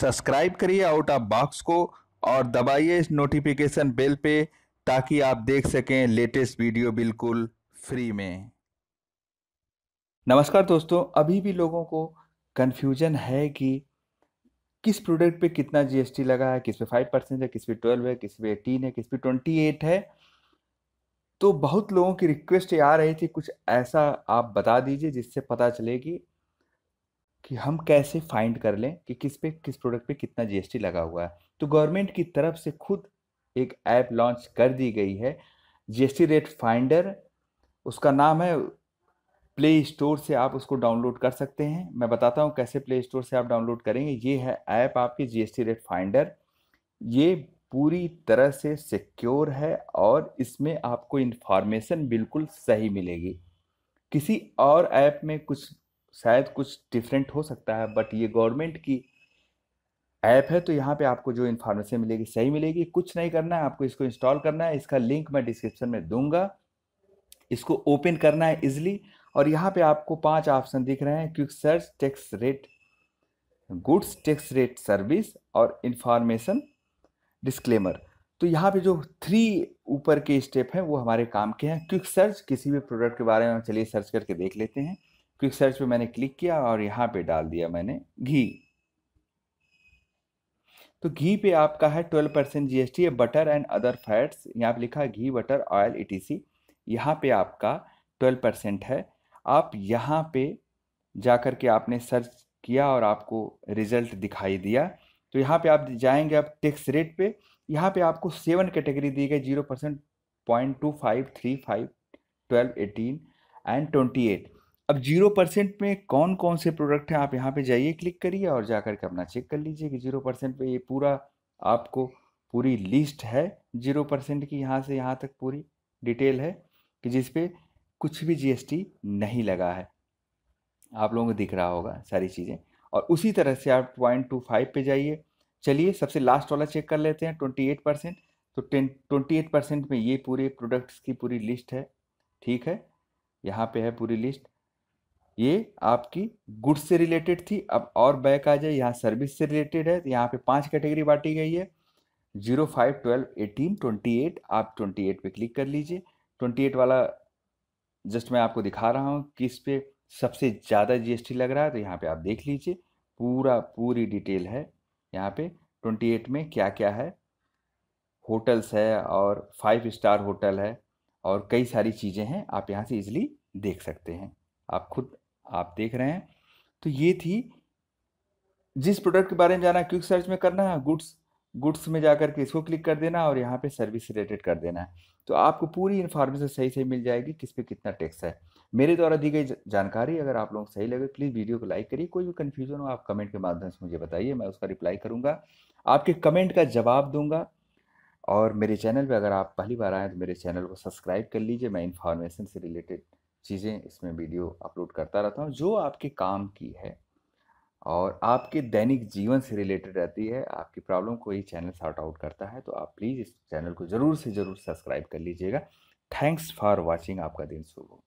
subscribe करिए out of box को और दबाइए इस नोटिफिकेशन बेल पे ताकि आप देख सकें लेटेस्ट वीडियो बिल्कुल फ्री में नमस्कार दोस्तों अभी भी लोगों को कन्फ्यूजन है कि किस प्रोडक्ट पे कितना जीएसटी लगा है किस पे फाइव परसेंट है किस पे ट्वेल्व है किस पे एटीन है किस पे ट्वेंटी एट है तो बहुत लोगों की रिक्वेस्ट आ रही थी कुछ ऐसा आप बता दीजिए जिससे पता चले कि कि हम कैसे फाइंड कर लें कि किस पे किस प्रोडक्ट पे कितना जीएसटी लगा हुआ है तो गवर्नमेंट की तरफ से खुद एक ऐप लॉन्च कर दी गई है जीएसटी रेट फाइंडर उसका नाम है प्ले स्टोर से आप उसको डाउनलोड कर सकते हैं मैं बताता हूँ कैसे प्ले स्टोर से आप डाउनलोड करेंगे ये है ऐप आपकी जीएसटी रेट फाइंडर ये पूरी तरह से सिक्योर है और इसमें आपको इन्फॉर्मेशन बिल्कुल सही मिलेगी किसी और ऐप में कुछ शायद कुछ डिफरेंट हो सकता है बट ये गवर्नमेंट की ऐप है तो यहाँ पे आपको जो इन्फॉर्मेशन मिलेगी सही मिलेगी कुछ नहीं करना है आपको इसको इंस्टॉल करना है इसका लिंक मैं डिस्क्रिप्शन में दूंगा इसको ओपन करना है इजिली और यहाँ पे आपको पांच ऑप्शन दिख रहे हैं quick search tax rate goods tax rate service और इन्फॉर्मेशन डिस्क्लेमर तो यहाँ पे जो थ्री ऊपर के स्टेप हैं वो हमारे काम के हैं क्विक सर्च किसी भी प्रोडक्ट के बारे में चलिए सर्च करके देख लेते हैं क्विक सर्च पे मैंने क्लिक किया और यहाँ पे डाल दिया मैंने घी तो घी पे आपका है twelve percent G S T butter and other fats यहाँ पे लिखा है घी बटर ऑयल ई यहाँ पे आपका ट्वेल्व परसेंट है आप यहाँ पे जाकर के आपने सर्च किया और आपको रिजल्ट दिखाई दिया तो यहाँ पे आप जाएंगे आप टैक्स रेट पे यहाँ पे आपको सेवन कैटेगरी दी गई zero percent point two five three five twelve eighteen and twenty eight अब जीरो परसेंट में कौन कौन से प्रोडक्ट हैं आप यहाँ पे जाइए क्लिक करिए और जा करके अपना चेक कर लीजिए कि जीरो परसेंट पर ये पूरा आपको पूरी लिस्ट है जीरो परसेंट की यहाँ से यहाँ तक पूरी डिटेल है कि जिस पे कुछ भी जीएसटी नहीं लगा है आप लोगों को दिख रहा होगा सारी चीज़ें और उसी तरह से आप पॉइंट टू फाइव पर जाइए चलिए सबसे लास्ट वाला चेक कर लेते हैं ट्वेंटी एट परसेंट तो टेन ट्वेंटी एट परसेंट में ये पूरे प्रोडक्ट्स की पूरी लिस्ट है ठीक है यहाँ पे है पूरी लिस्ट ये आपकी गुड्स से रिलेटेड थी अब और बैक आ जाए यहाँ सर्विस से रिलेटेड है तो यहाँ पे पांच कैटेगरी बांटी गई है zero five twelve eighteen twenty eight आप ट्वेंटी एट पर क्लिक कर लीजिए ट्वेंटी एट वाला जस्ट मैं आपको दिखा रहा हूँ किस पे सबसे ज़्यादा जीएसटी लग रहा है तो यहाँ पे आप देख लीजिए पूरा पूरी डिटेल है यहाँ पे ट्वेंटी एट में क्या क्या है होटल्स है और फाइव स्टार होटल है और कई सारी चीज़ें हैं आप यहाँ से ईजिली देख सकते हैं आप खुद आप देख रहे हैं तो ये थी जिस प्रोडक्ट के बारे में जाना क्विक सर्च में करना है गुड्स गुड्स में जाकर के इसको क्लिक कर देना और यहाँ पे सर्विस रिलेटेड कर देना है तो आपको पूरी इन्फॉर्मेशन सही सही मिल जाएगी किस पे कितना टैक्स है मेरे द्वारा दी गई जानकारी अगर आप लोगों को सही लगे प्लीज़ वीडियो को लाइक करिए कोई भी कन्फ्यूजन हो आप कमेंट के माध्यम से मुझे बताइए मैं उसका रिप्लाई करूँगा आपके कमेंट का जवाब दूंगा और मेरे चैनल पर अगर आप पहली बार आएँ तो मेरे चैनल को सब्सक्राइब कर लीजिए मैं इन्फॉर्मेशन से रिलेटेड चीज़ें इसमें वीडियो अपलोड करता रहता हूँ जो आपके काम की है और आपके दैनिक जीवन से रिलेटेड रहती है आपकी प्रॉब्लम को ये चैनल सॉर्ट आउट करता है तो आप प्लीज़ इस चैनल को ज़रूर से ज़रूर सब्सक्राइब कर लीजिएगा थैंक्स फॉर वॉचिंग आपका दिन शुभ हो